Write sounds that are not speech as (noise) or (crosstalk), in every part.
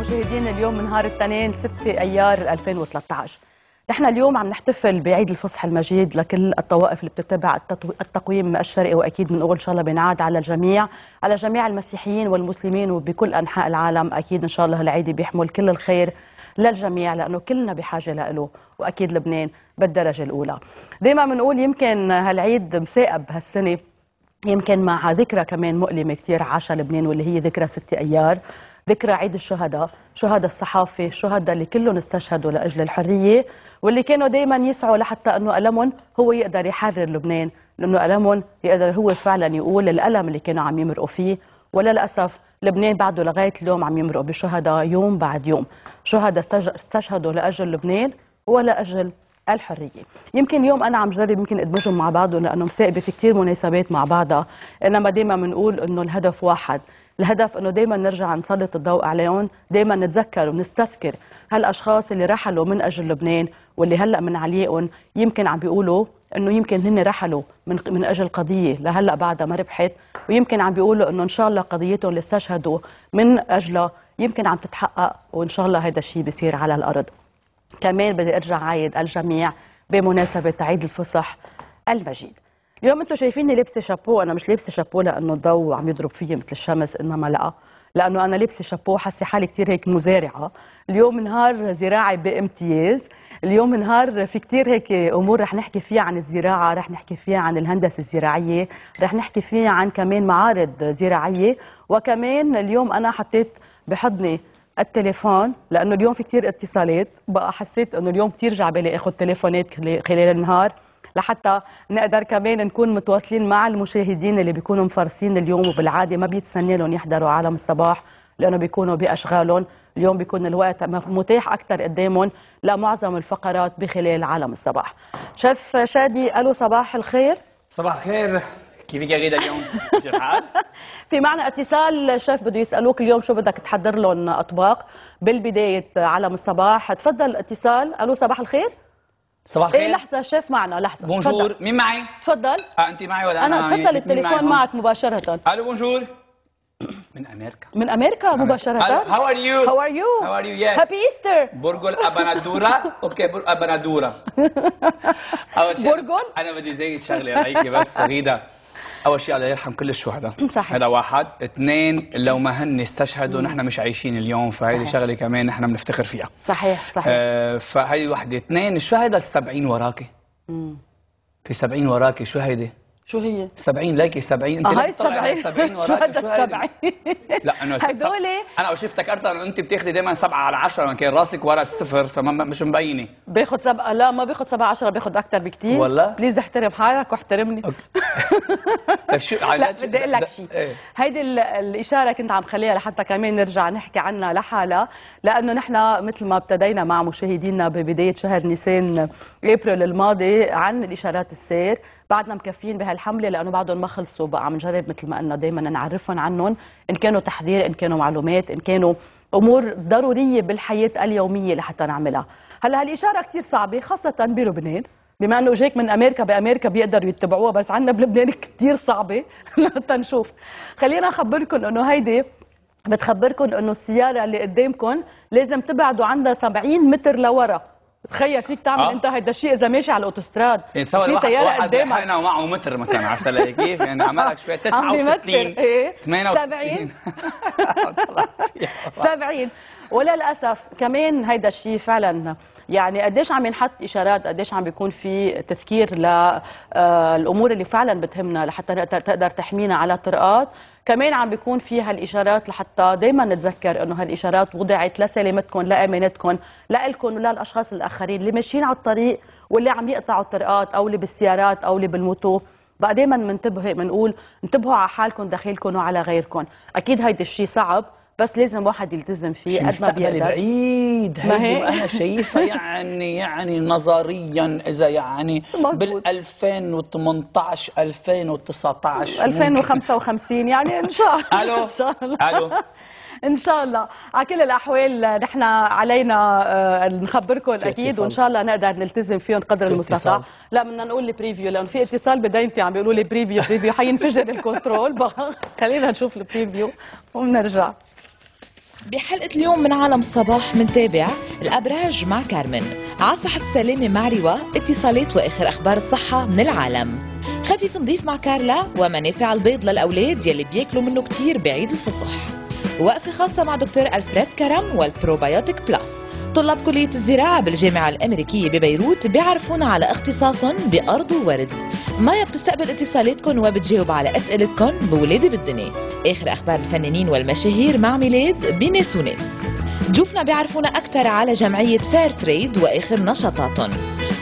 مشاهدينا اليوم من نهار الاثنين 6 ايار 2013 نحن اليوم عم نحتفل بعيد الفصح المجيد لكل الطوائف اللي بتتبع التقويم الشرقي واكيد بنقول ان شاء الله بنعاد على الجميع على جميع المسيحيين والمسلمين وبكل انحاء العالم اكيد ان شاء الله العيد بيحمل كل الخير للجميع لانه كلنا بحاجه له واكيد لبنان بالدرجه الاولى دائما بنقول يمكن هالعيد مسائب هالسنه يمكن مع ذكرى كمان مؤلمه كثير عاشها لبنان واللي هي ذكرى 6 ايار ذكرى عيد الشهداء شهداء الصحافة شهداء اللي كلهم استشهدوا لأجل الحرية واللي كانوا دايما يسعوا لحتى أنه ألمهم هو يقدر يحرر لبنان لأنه ألمهم يقدر هو فعلا يقول الألم اللي كانوا عم يمرقوا فيه وللأسف لبنان بعده لغاية اليوم عم يمرقوا بشهداء يوم بعد يوم شهداء استشهدوا لأجل لبنان ولأجل الحرية يمكن اليوم أنا عم جرب يمكن أدمجهم مع بعضهم لأنه مسائبة في كتير مناسبات مع بعضها إنما دايما بنقول إنه الهدف واحد الهدف انه دائما نرجع نسلط الضوء عليهم دائما نتذكر ونستذكر هالاشخاص اللي رحلوا من اجل لبنان واللي هلا من عليهم يمكن عم بيقولوا انه يمكن هن رحلوا من من اجل قضيه لهلا بعدها ما ربحت ويمكن عم بيقولوا انه ان شاء الله قضيتهم اللي استشهدوا من اجلها يمكن عم تتحقق وان شاء الله هذا الشيء بيصير على الارض كمان بدي ارجع عايد الجميع بمناسبه عيد الفصح المجيد اليوم انتم شايفيني لابسه شابو انا مش لابسه شابو لانه الضو عم يضرب فيي مثل الشمس انما لا لانه انا لابسه شابو حاسه حالي كثير هيك مزارعه اليوم نهار زراعي بامتياز اليوم نهار في كثير هيك امور رح نحكي فيها عن الزراعه رح نحكي فيها عن الهندسه الزراعيه رح نحكي فيها عن كمان معارض زراعيه وكمان اليوم انا حطيت بحضني التليفون لانه اليوم في كثير اتصالات بقى حسيت انه اليوم كثير جعبالي اخذ تليفونات خلال النهار لحتى نقدر كمان نكون متواصلين مع المشاهدين اللي بيكونوا مفرسين اليوم وبالعاده ما بيتسنى لهم يحضروا عالم الصباح لانه بيكونوا باشغالهم اليوم بيكون الوقت متاح اكثر قدامهم لمعظم الفقرات بخلال عالم الصباح شيف شادي الو صباح الخير صباح الخير كيفك يا غيدا اليوم؟ كيف الحال؟ (laughs) في معنا اتصال شيف بده يسالوك اليوم شو بدك تحضر لهم اطباق بالبدايه عالم الصباح تفضل اتصال الو صباح الخير صباح إيه، الخير ايه لحظه شيف معنا لحظه بونجور مين معي تفضل اه انت معي ولا انا انا تفضل التليفون معك مباشره الو بونجور من امريكا من امريكا مباشره هاو ار يو هاو ار يو هاو ار يو يس هابي ايستر برجل ابانادورا اوكي برج ابانادورا اول شيء برجل انا بدي زيد شغله عليكي بس سعيده اول شيء الله يرحم كل الشهداء هذا واحد اثنين لو ما هن استشهدوا نحن مش عايشين اليوم فهيدي شغله كمان نحن بنفتخر فيها صحيح صحيح آه فهي وحده اثنين الشهداء ال70 وراكي في 70 وراكي شو هيدي شو هي؟ 70 ليكي 70 انت آه، هاي 70 70 (laughs) شو هذا 70 (laughs) لا انا هدول إيه؟ انا اول شيء افتكرت انه انت بتاخذي دائما 7 على 10 لما كان راسك ورا الصفر فما مش مبينه باخذ 7 لا ما باخذ 7 10 باخذ اكثر بكثير والله بليز احترم حالك واحترمني (laughs) طيب شو لا بدي اقول لك شيء إيه. هيدي الاشاره كنت عم خليها لحتى كمان نرجع نحكي عنها لحالها لانه نحن مثل ما ابتدينا مع مشاهدينا ببدايه شهر نيسان ابريل الماضي عن الاشارات السير بعدنا مكفيين بهالحمله لانه بعدهم ما خلصوا بقى عم نجرب مثل ما قلنا دائما نعرفهم عنهم ان كانوا تحذير ان كانوا معلومات ان كانوا امور ضروريه بالحياه اليوميه لحتى نعملها هلا هالاشاره كثير صعبه خاصه بلبنان بما انه جايك من امريكا بامريكا بيقدروا يتبعوها بس عندنا بلبنان (laughs) كثير صعبه (laughs) لحتى نشوف خلينا اخبركم انه هيدي بتخبركم انه السياره اللي قدامكم لازم تبعدوا عندها 70 متر لورا تخيل فيك تعمل آه. انت هيدا الشيء اذا ماشي على الاوتوستراد إيه، في سياره قدامك واحد انا ومعه متر مثلا عرفت علي كيف؟ يعني عملك شوي 69 68 70 وللاسف كمان هيدا الشيء فعلا يعني قديش عم ينحط اشارات قديش عم بيكون في تذكير للامور آه، اللي فعلا بتهمنا لحتى تقدر تحمينا على الطرقات كمان عم بيكون في هالاشارات لحتى دائما نتذكر انه هالاشارات وضعت لسلامتكم لامانتكم لإلكم وللاشخاص الاخرين اللي ماشيين على الطريق واللي عم يقطعوا الطرقات او اللي بالسيارات او اللي بالموتو بقى دائما منتبه بنقول انتبهوا على حالكم داخلكم وعلى غيركم اكيد هيدا الشيء صعب بس لازم واحد يلتزم فيه قد ما بيقدر بعيد هي؟ انا (laughs) شايفها يعني يعني نظريا اذا يعني بال 2018 2019 2055 يعني ان شاء الله الو ان شاء الله الو (laughs) ان شاء الله على كل الاحوال نحن علينا آه، نخبركم اكيد وان شاء الله نقدر نلتزم فيهم قدر المستطاع لا بدنا نقول البريفيو لانه في اتصال بدينتي عم بيقولوا لي بريفيو بريفيو حينفجر الكنترول (laughs) خلينا نشوف البريفيو وبنرجع بحلقة اليوم من عالم الصباح منتابع الأبراج مع كارمن على صحة السلامة مع روا اتصالات وآخر أخبار الصحة من العالم خفيف نضيف مع كارلا ومنافع البيض للأولاد يلي بياكلوا منه كتير بعيد الفصح وقفة خاصة مع دكتور ألفريد كرم والبروبيوتيك بلس طلاب كلية الزراعة بالجامعة الأمريكية ببيروت بيعرفونا على اختصاصهم بأرض وورد مايا بتستقبل اتصالاتكم وبتجاوب على أسئلتكم بولادي بالدنيا آخر أخبار الفنانين والمشاهير مع ميلاد بناس وناس ضيوفنا بيعرفونا أكثر على جمعية فير تريد وآخر نشاطاتهم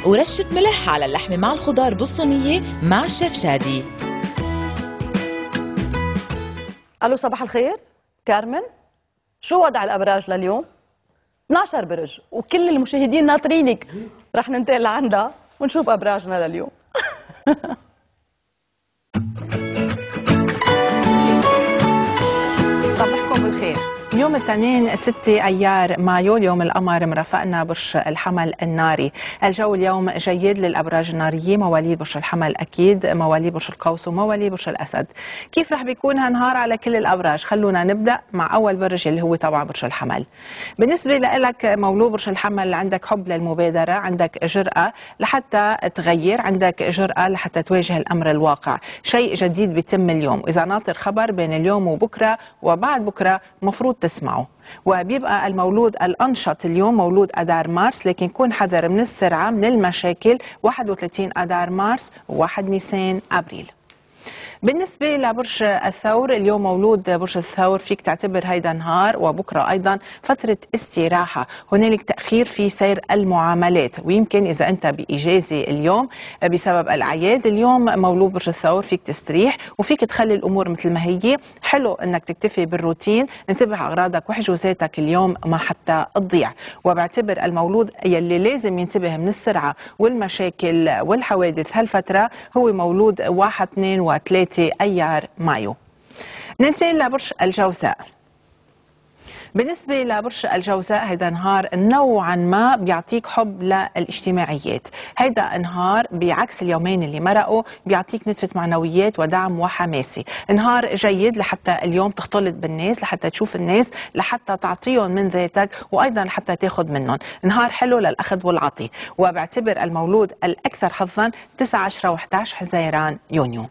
ورشة ملح على اللحمة مع الخضار بالصينية مع الشيف شادي ألو صباح الخير كارمن شو وضع الأبراج لليوم؟ 12 برج وكل المشاهدين ناطرينك رح ننتقل لعندها ونشوف أبراجنا لليوم (laughs) يوم الاثنين 6 ايار مايو اليوم القمر مرافقنا برج الحمل الناري، الجو اليوم جيد للابراج الناريه مواليد برج الحمل اكيد، مواليد برج القوس ومواليد برج الاسد. كيف رح بيكون هالنهار على كل الابراج؟ خلونا نبدا مع اول برج اللي هو طبعا برج الحمل. بالنسبه لك مولود برج الحمل عندك حب للمبادره، عندك جرأه لحتى تغير، عندك جرأه لحتى تواجه الامر الواقع، شيء جديد بيتم اليوم، اذا ناطر خبر بين اليوم وبكره وبعد بكره مفروض تس يسمعوا وبيبقى المولود الأنشط اليوم مولود اذار مارس لكن كون حذر من السرعة من المشاكل 31 اذار مارس و1 نيسان أبريل بالنسبة لبرج الثور اليوم مولود برج الثور فيك تعتبر هيدا نهار وبكرة أيضا فترة استراحة هنالك تأخير في سير المعاملات ويمكن إذا أنت بإجازة اليوم بسبب الأعياد اليوم مولود برج الثور فيك تستريح وفيك تخلي الأمور مثل ما هي حلو أنك تكتفي بالروتين انتبه أغراضك وحجوزاتك اليوم ما حتى تضيع وبعتبر المولود يلي لازم ينتبه من السرعة والمشاكل والحوادث هالفترة هو مولود واحد اثنين وثلاثة أيار مايو ننتقل لبرج الجوزاء بالنسبة لبرج الجوزاء هيدا نهار نوعا ما بيعطيك حب للاجتماعيات هيدا نهار بعكس اليومين اللي مرقوا بيعطيك نتفة معنويات ودعم وحماسي نهار جيد لحتى اليوم تختلط بالناس لحتى تشوف الناس لحتى تعطيهم من ذاتك وأيضا لحتى تاخذ منهم نهار حلو للأخذ والعطي وبعتبر المولود الأكثر حظا 9 10 و11 حزيران يونيو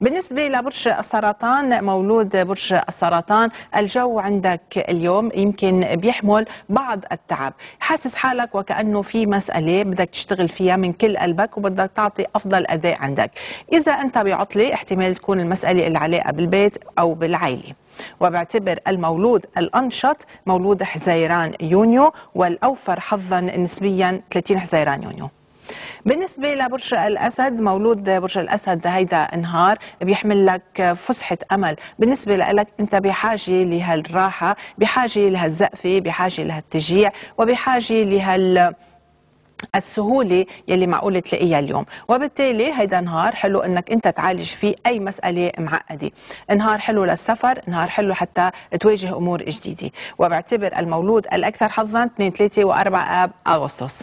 بالنسبة لبرج السرطان مولود برج السرطان الجو عندك اليوم يمكن بيحمل بعض التعب حاسس حالك وكأنه في مسألة بدك تشتغل فيها من كل قلبك وبدك تعطي أفضل أداء عندك إذا أنت بعطلة احتمال تكون المسألة العلاقة بالبيت أو بالعائلة وبعتبر المولود الأنشط مولود حزيران يونيو والأوفر حظا نسبيا 30 حزيران يونيو بالنسبه لبرج الاسد مولود برج الاسد هيدا نهار بيحمل لك فسحه امل بالنسبه لك انت بحاجه لهالراحه بحاجه لهالزقفه بحاجه لهالتشجيع وبحاجه لهال السهولة يلي معقول تلاقيها اليوم وبالتالي هيدا نهار حلو انك انت تعالج فيه اي مسألة معقدة نهار حلو للسفر نهار حلو حتى تواجه امور جديدة وبعتبر المولود الاكثر حظا 2 3 و4 اغسطس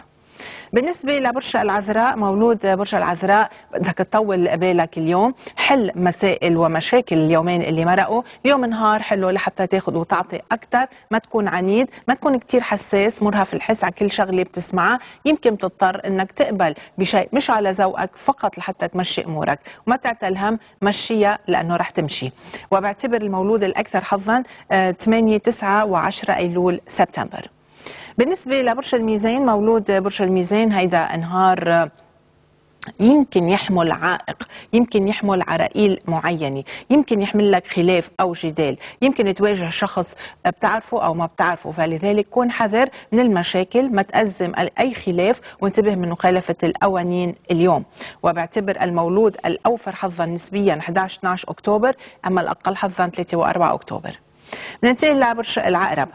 بالنسبة لبرج العذراء مولود برج العذراء بدك تطول بالك اليوم حل مسائل ومشاكل اليومين اللي مرقوا اليوم نهار حلو لحتى تاخذ وتعطي أكثر ما تكون عنيد ما تكون كتير حساس مرهف الحس على كل شغلة بتسمعها يمكن تضطر أنك تقبل بشيء مش على ذوقك فقط لحتى تمشي أمورك وما تعتل هم مشيها لأنه رح تمشي وبعتبر المولود الأكثر حظا 8 9 و10 أيلول سبتمبر بالنسبة لبرج الميزان مولود برج الميزان هيدا انهار آه، يمكن يحمل عائق يمكن يحمل عرائيل معينة يمكن يحمل لك خلاف أو جدال يمكن تواجه شخص بتعرفه أو ما بتعرفه فلذلك كون حذر من المشاكل ما تأزم أي خلاف وانتبه من مخالفة الأوانين اليوم وبعتبر المولود الأوفر حظا نسبيا 11-12 أكتوبر أما الأقل حظا 3 و4 أكتوبر بننتقل لبرج العقرب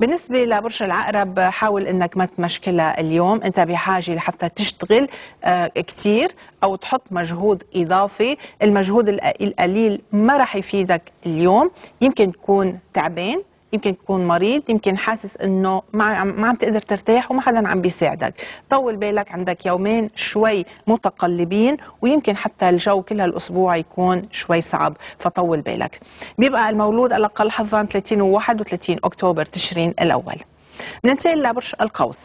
بالنسبة لبرج العقرب حاول أنك ما تمشكلها اليوم أنت بحاجة لحتى تشتغل آه، كثير أو تحط مجهود إضافي المجهود القليل ما رح يفيدك اليوم يمكن تكون تعبان يمكن تكون مريض يمكن حاسس انه ما ما عم تقدر ترتاح وما حدا عم بيساعدك طول بالك عندك يومين شوي متقلبين ويمكن حتى الجو كل هالاسبوع يكون شوي صعب فطول بالك بيبقى المولود على الاقل حظا 30 و 31 اكتوبر تشرين الاول ننتقل لبرج القوس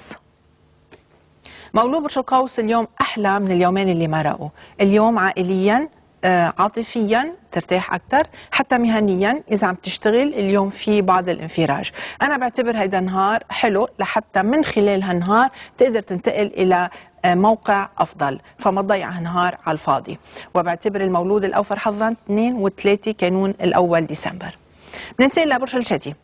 مولود برج القوس اليوم احلى من اليومين اللي مرقوا اليوم عائليا آه، عاطفيا ترتاح اكثر حتى مهنيا اذا عم تشتغل اليوم في بعض الانفراج انا بعتبر هيدا نهار حلو لحتى من خلال هالنهار تقدر تنتقل الى آه، موقع افضل فما تضيع نهار على الفاضي وبعتبر المولود الاوفر حظا 2 و3 كانون الاول ديسمبر بننتقل لبرج الجدي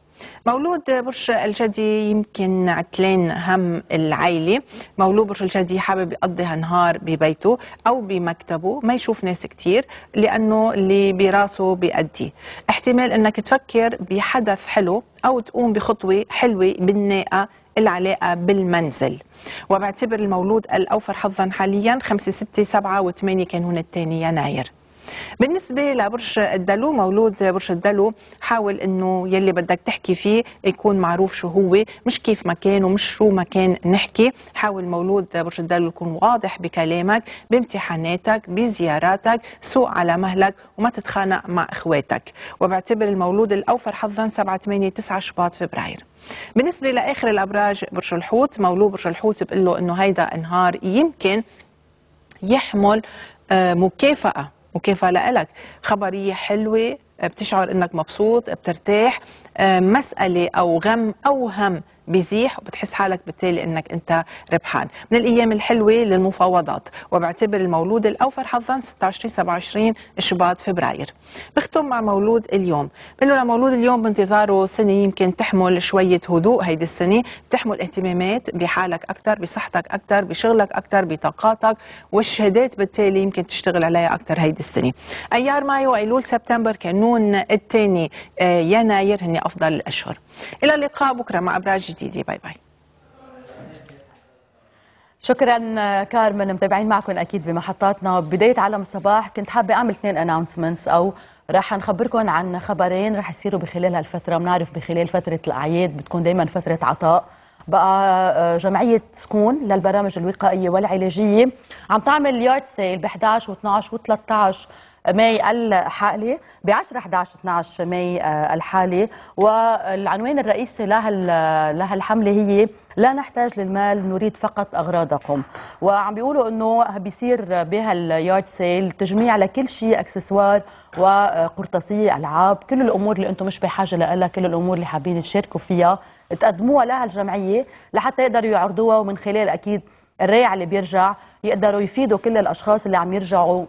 مولود برج الجدي يمكن عتلان هم العائله مولود برج الجدي حابب يقضي هالنهار ببيته أو بمكتبه ما يشوف ناس كتير لأنه اللي براسه بيأدي احتمال أنك تفكر بحدث حلو أو تقوم بخطوة حلوة بالناقة العلاقة بالمنزل وبعتبر المولود الأوفر حظا حاليا 5 6 7 و8 كانون الثاني يناير بالنسبه لبرج الدلو مولود برج الدلو حاول انه يلي بدك تحكي فيه يكون معروف شو هو مش كيف ما كان ومش شو ما كان نحكي حاول مولود برج الدلو يكون واضح بكلامك بامتحاناتك بزياراتك سوق على مهلك وما تتخانق مع اخواتك وبعتبر المولود الاوفر حظا 7 8 9 شباط فبراير بالنسبة لآخر الأبراج برج الحوت مولود برج الحوت بقول له إنه هيدا النهار يمكن يحمل آه، مكافأة وكيف هلا لك خبريه حلوه بتشعر انك مبسوط بترتاح آه، مساله او غم او هم بيزيح وبتحس حالك بالتالي انك انت ربحان من الايام الحلوه للمفاوضات وبعتبر المولود الاوفر حظا 26 27 شباط فبراير بختم مع مولود اليوم بقول له لمولود اليوم بانتظاره سنه يمكن تحمل شويه هدوء هيدي السنه بتحمل اهتمامات بحالك اكثر بصحتك اكثر بشغلك اكثر بطاقاتك والشهادات بالتالي يمكن تشتغل عليها اكثر هيدي السنه ايار مايو ايلول سبتمبر كانون الثاني آه، يناير هن افضل الاشهر الى اللقاء بكره مع ابراج جديده باي باي شكرا كارمن متابعين معكم اكيد بمحطاتنا بدايه عالم الصباح كنت حابه اعمل اثنين اناونسمنتس او راح نخبركم عن خبرين راح يصيروا بخلال هالفتره بنعرف بخلال فتره الاعياد بتكون دائما فتره عطاء بقى آه، جمعيه سكون للبرامج الوقائيه والعلاجيه عم تعمل يارد سيل ب 11 و12 و13 ماي الحالي ب 10 11 12 ماي آه، الحالي والعنوان الرئيسي لهالحمله هي لا نحتاج للمال نريد فقط اغراضكم وعم بيقولوا انه بيصير بهاليارد سيل تجميع لكل شيء اكسسوار وقرطاسيه العاب كل الامور اللي انتم مش بحاجه لها كل الامور اللي حابين تشاركوا فيها تقدموها لهالجمعيه لحتى يقدروا يعرضوها ومن خلال اكيد الريع اللي بيرجع يقدروا يفيدوا كل الاشخاص اللي عم يرجعوا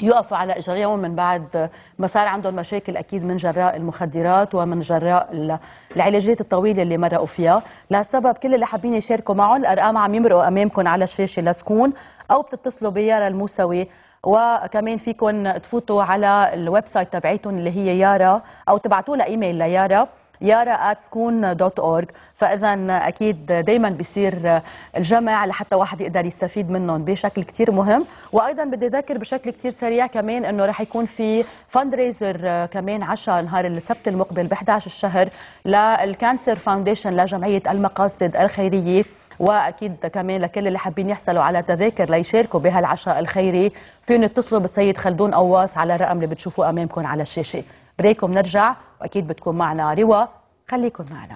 يقف على اجريهم من بعد ما صار عندهم مشاكل اكيد من جراء المخدرات ومن جراء العلاجات الطويله اللي مرقوا فيها، لهالسبب كل اللي حابين يشاركوا معهم الارقام عم يمرقوا امامكم على الشاشه لسكون او بتتصلوا بيارا الموسوي وكمان فيكم تفوتوا على الويب سايت تبعيتهم اللي هي يارا او تبعتوا لها ايميل ليارا يارا ات سكون دوت اورج فاذا اكيد دائما بيصير الجمع لحتى واحد يقدر يستفيد منهم بشكل كثير مهم وايضا بدي اذكر بشكل كثير سريع كمان انه رح يكون في فند ريزر كمان عشاء نهار السبت المقبل ب 11 الشهر للكانسر فاونديشن لجمعيه المقاصد الخيريه واكيد كمان لكل اللي حابين يحصلوا على تذاكر ليشاركوا بهالعشاء الخيري فيهم يتصلوا بالسيد خلدون قواص على الرقم اللي بتشوفوه امامكم على الشاشه بريك وبنرجع واكيد بتكون معنا روى خليكم معنا